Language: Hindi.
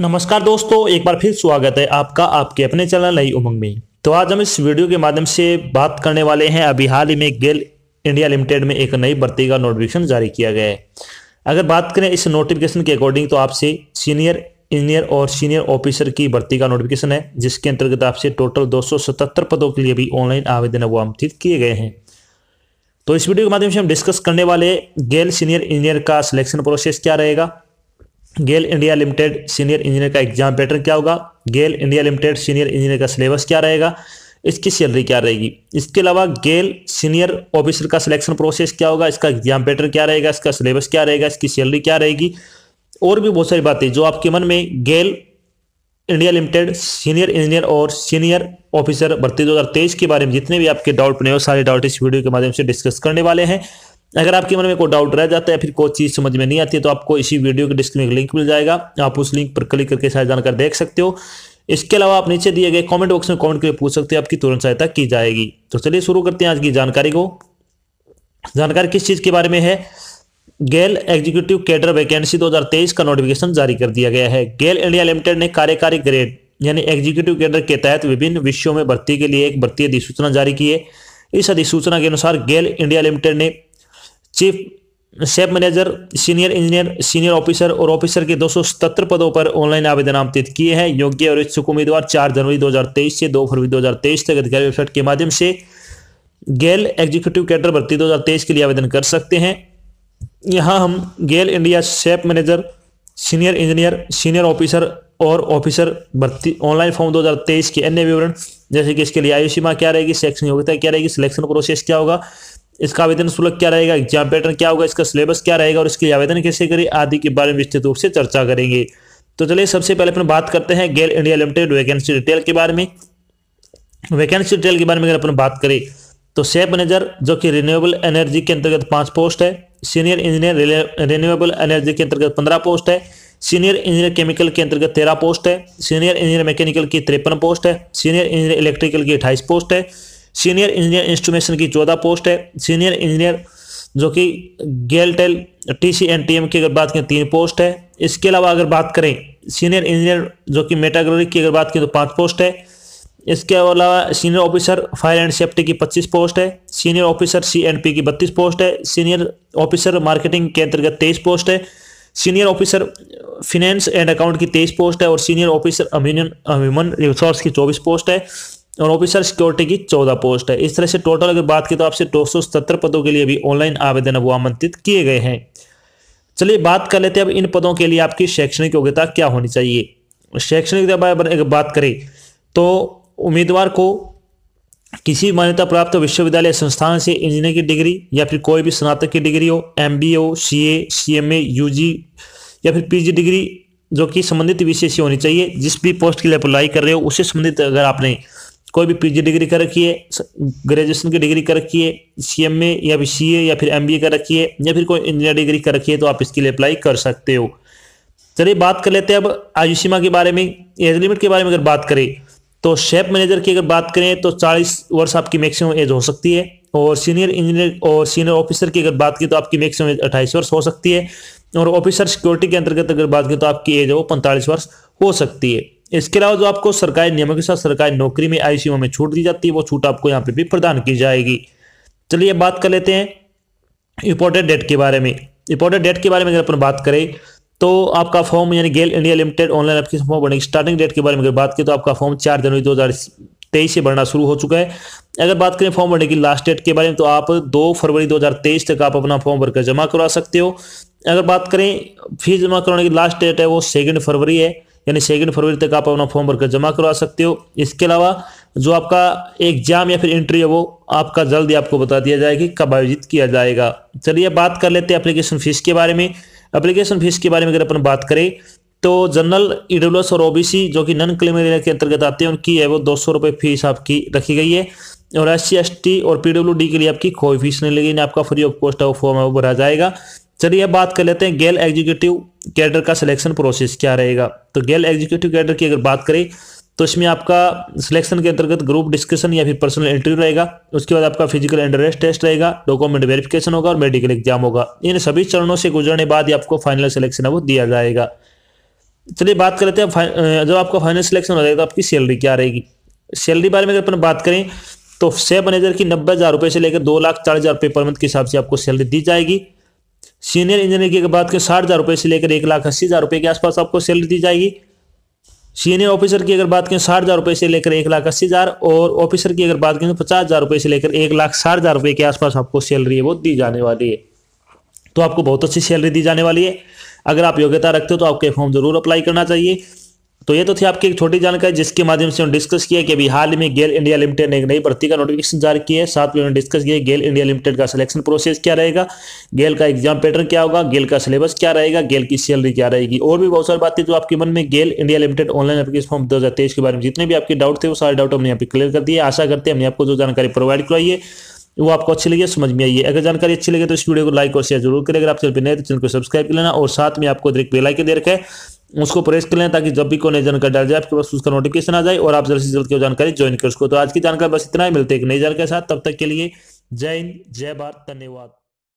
नमस्कार दोस्तों एक बार फिर स्वागत है आपका आपके अपने चैनल नई उमंग में तो आज हम इस वीडियो के माध्यम से बात करने वाले हैं अभी हाल ही में गेल इंडिया लिमिटेड में एक नई भर्ती का नोटिफिकेशन जारी किया गया है अगर बात करें इस नोटिफिकेशन के अकॉर्डिंग तो आपसे सीनियर इंजीनियर और सीनियर ऑफिसर की भर्ती का नोटिफिकेशन है जिसके अंतर्गत आपसे टोटल दो पदों के लिए भी ऑनलाइन आवेदन आमंत्रित किए गए हैं तो इस वीडियो के माध्यम से हम डिस्कस करने वाले गेल सीनियर इंजीनियर का सिलेक्शन प्रोसेस क्या रहेगा GAIL India limited senior engineer का एग्जाम पैटर्न क्या होगा GAIL India limited senior engineer का सिलेबस क्या रहेगा इसकी सैलरी क्या रहेगी इसके अलावा गेल सीनियर ऑफिसर का सिलेक्शन प्रोसेस क्या होगा इसका एग्जाम पैटर्न क्या रहेगा इसका सिलेबस क्या रहेगा इसकी सैलरी क्या रहेगी और भी बहुत सारी बातें जो आपके मन में GAIL India limited senior engineer और सीनियर ऑफिसर भर्ती दो के बारे में जितने भी आपके डाउट बने हो सारे डाउट इस वीडियो के माध्यम से डिस्कस करने वाले हैं अगर आपके मन में कोई डाउट रह जाता है फिर कोई चीज़ समझ में नहीं आती है तो आपको इसी वीडियो के डिस्क्रिप्शन में लिंक मिल जाएगा आप उस लिंक पर क्लिक करके सारी जानकारी देख सकते हो इसके अलावा आप नीचे दिए गए कमेंट बॉक्स में कमेंट करके पूछ सकते हैं आपकी तुरंत सहायता की जाएगी तो चलिए शुरू करते हैं आज की जानकारी को जानकारी किस चीज़ के बारे में है गेल एग्जीक्यूटिव कैडर वैकेंसी 2023 का नोटिफिकेशन जारी कर दिया गया है गेल इंडिया लिमिटेड ने कार्यकारी ग्रेड यानी एग्जीक्यूटिव कैडर के तहत विभिन्न विषयों में भर्ती के लिए एक भर्ती अधिसूचना जारी की है इस अधिसूचना के अनुसार गेल इंडिया लिमिटेड ने चीफ शेप manager senior engineer senior officer और ऑफिसर के दो पदों पर ऑनलाइन आवेदन आमंत्रित किए हैं योग्य और इच्छुक उम्मीदवार 4 जनवरी 2023 से 2 फरवरी 2023 तक अधिकारी वेबसाइट के माध्यम से गेल एग्जीक्यूटिव कैडर भर्ती 2023 के लिए आवेदन कर सकते हैं यहाँ हम गेल इंडिया सेप manager senior engineer senior officer और ऑफिसर भर्ती ऑनलाइन फॉर्म 2023 के अन्य विवरण जैसे कि इसके लिए आयु सीमा क्या रहेगी शैक्षणिक योग्यता क्या रहेगी सिलेक्शन प्रोसेस क्या होगा इसका आवेदन शुल्क क्या रहेगा एग्जाम पैटर्न क्या होगा इसका सिलेबस क्या रहेगा और इसके लिए आवेदन कैसे करें आदि के बारे में विस्तृत रूप से चर्चा करेंगे तो चलिए सबसे पहले अपन बात करते हैं GAIL India limited vacancy detail के बारे में वैकेंसी डिटेल के बारे में अगर अपन बात करें तो सेफ मैनेजर जो कि रिन्यूएबल एनर्जी के अंतर्गत पांच पोस्ट है सीनियर इंजीनियर रिन्यूएबल एनर्जी के अंतर्गत पंद्रह पोस्ट है सीनियर इंजीनियर केमिकल के अंतर्गत तेरह पोस्ट है सीनियर इंजीनियर मैकेनिकल की तिरपन पोस्ट है सीनियर इंजीनियर इलेक्ट्रिकल की अट्ठाईस पोस्ट है सीनियर इंजीनियर इंस्ट्रूमेशन की चौदह पोस्ट है सीनियर इंजीनियर जो कि गेल टेल T C N T M की अगर बात करें तीन पोस्ट है इसके अलावा अगर बात करें सीनियर इंजीनियर जो कि मेटागोरी की अगर बात करें तो पाँच पोस्ट है इसके अलावा senior officer fire and safety की पच्चीस पोस्ट है senior officer C and P की बत्तीस पोस्ट है सीनियर ऑफिसर मार्केटिंग के अंतर्गत तेईस पोस्ट है senior officer finance and account की तेईस पोस्ट है और सीनियर ऑफिसर ह्यूमन रिसोर्स की चौबीस पोस्ट है और ऑफिसर सिक्योरिटी की चौदह पोस्ट है इस तरह से टोटल अगर बात की तो आपसे दो पदों के लिए भी ऑनलाइन आवेदन अब आमंत्रित किए गए हैं चलिए बात कर लेते हैं अब इन पदों के लिए आपकी शैक्षणिक योग्यता क्या होनी चाहिए शैक्षणिक बात करें तो उम्मीदवार को किसी मान्यता प्राप्त विश्वविद्यालय संस्थान से इंजीनियर की डिग्री या फिर कोई भी स्नातक की डिग्री हो M B O C A C M A U G या फिर पी जी डिग्री जो कि संबंधित विषय से होनी चाहिए जिस भी पोस्ट के लिए अप्लाई कर रहे हो उससे संबंधित अगर आपने कोई भी पीजी डिग्री कर रखी है ग्रेजुएशन की डिग्री कर रखी है सी एम ए या फिर सी ए या फिर एम बी ए कर रखी है या फिर कोई इंजीनियर डिग्री कर रखी है तो आप इसके लिए अप्लाई कर सकते हो चलिए बात कर लेते हैं अब आयुषीमा के बारे में एज लिमिट के बारे में अगर बात करें तो शेप मैनेजर की अगर बात करें तो चालीस वर्ष आपकी मैक्सिमम एज हो सकती है और सीनियर इंजीनियर और सीनियर ऑफिसर की अगर बात की तो आपकी मैक्सिमम एज अट्ठाईस वर्ष हो सकती है और ऑफिसर सिक्योरिटी के अंतर्गत अगर बात की तो आपकी एज वो पैंतालीस वर्ष हो सकती है इसके अलावा जो आपको सरकारी नियमों के साथ सरकारी नौकरी में आई में छूट दी जाती है वो छूट आपको यहाँ पे भी प्रदान की जाएगी चलिए बात कर लेते हैं इंपॉर्टेंट डेट के बारे में इंपॉर्टेंट डेट के बारे में अगर अपन बात करें तो आपका फॉर्म यानी गेल इंडिया लिमिटेड ऑनलाइन आपकी फॉर्म बनेगी स्टार्टिंग डेट के बारे में अगर बात करें तो आपका फॉर्म चार जनवरी दो हज़ार तेईस से भरना शुरू हो चुका है अगर बात करें फॉर्म भरने की लास्ट डेट के बारे में तो आप दो फरवरी 2023 तक आप अपना फॉर्म भरकर जमा करवा सकते हो अगर बात करें फीस जमा करवाने की लास्ट डेट है वो सेकेंड फरवरी है यानी सेकेंड फरवरी तक आप अपना फॉर्म भरकर जमा करवा सकते हो इसके अलावा जो आपका एग्जाम या फिर इंट्री है वो आपका जल्द ही आपको बता दिया जाएगा कब आयोजित किया जाएगा चलिए बात कर लेते हैं अप्लीकेशन फीस के बारे में अप्लीकेशन फीस के बारे में अगर अपन बात करें तो जनरल ईडब्ल्यू e और ओबीसी जो कि नन क्लेम के अंतर्गत आते हैं उनकी है वो दो सौ रुपये फीस आपकी रखी गई है और एस सी एस टी और पी डी के लिए आपकी कोई फीस नहीं ना आपका फ्री ऑफ कॉस्ट है वो फॉर्म है वो भरा जाएगा चलिए अब बात कर लेते हैं गेल एग्जीक्यूटिव कैडर का सिलेक्शन प्रोसेस क्या रहेगा तो गेल एग्जीक्यूटिव कैडर की अगर बात करें तो इसमें आपका सिलेक्शन के अंतर्गत ग्रुप डिस्कशन या फिर पर्सनल इंटरव्यू रहेगा उसके बाद आपका फिजिकल एंड्रेस टेस्ट रहेगा डॉक्यूमेंट वेरिफिकेशन होगा और मेडिकल एग्जाम होगा इन सभी चरणों से गुजरने बाद आपको फाइनल सिलेक्शन है वो दिया जाएगा चलिए बात कर लेते हैं जब आपका फाइनल सिलेक्शन हो जाएगा तो आपकी सैलरी क्या रहेगी सैलरी बारे में अगर अपन बात करें तो सेब मैनेजर की नब्बे हज़ार रुपये से लेकर दो लाख चार हज़ार रुपये पर मंथ के हिसाब से आपको सैलरी दी जाएगी सीनियर इंजीनियर की बात करें साठ हज़ार रुपये से लेकर एक लाख अस्सी हज़ार रुपये के आसपास आपको सैलरी दी जाएगी सीनियर ऑफिसर की अगर बात करें साठ हज़ार रुपये से लेकर एक लाख अस्सी हज़ार और ऑफिसर की अगर बात करें तो पचास हज़ार रुपये से लेकर एक लाख साठ हज़ार रुपये के आसपास आपको सैलरी है वो दी जाने वाली है तो आपको बहुत अच्छी सैलरी दी जाने वाली है अगर आप योग्यता रखते हो तो आपके फॉर्म ज़रूर अप्लाई करना चाहिए तो ये तो थी आपकी एक छोटी जानकारी जिसके माध्यम से उन्होंने डिस्कस किया कि अभी हाल ही में गेल इंडिया लिमिटेड ने एक नई भर्ती का नोटिफिकेशन जारी किया है साथ में उन्होंने डिस्कस किया गेल इंडिया लिमिटेड का सिलेक्शन प्रोसेस क्या रहेगा गेल का एग्जाम पैटर्न क्या होगा गेल का सिलेबस क्या रहेगा गेल की सैलरी क्या रहेगी और भी बहुत सारी बातें जो आपके मन में GAIL India limited online application form दो के बारे में जितने भी आपके डाउट थे वो सारे डाउट हमने यहाँ पे क्लियर कर दिए आशा करते हैं हमने आपको जो जानकारी प्रोवाइड करवाई है वो आपको अच्छी लगी समझ में आई है अगर जानकारी अच्छी लगे तो इस वीडियो को लाइक और शेयर जरूर करें अगर आप चैनल पर नए तो चैनल को सब्सक्राइब कर लेना और साथ में आपको देख बेलाइकन दे रखा है उसको प्रेस कर लें ताकि जब भी कोई नई जानकारी डाल जाए आपके पास उसका नोटिफिकेशन आ जाए और आप जल्द से जल्द की जानकारी ज्वाइन कर उसको तो आज की जानकारी बस इतना ही मिलते एक नई जानकारी के साथ तब तक के लिए जय हिंद जय भारत धन्यवाद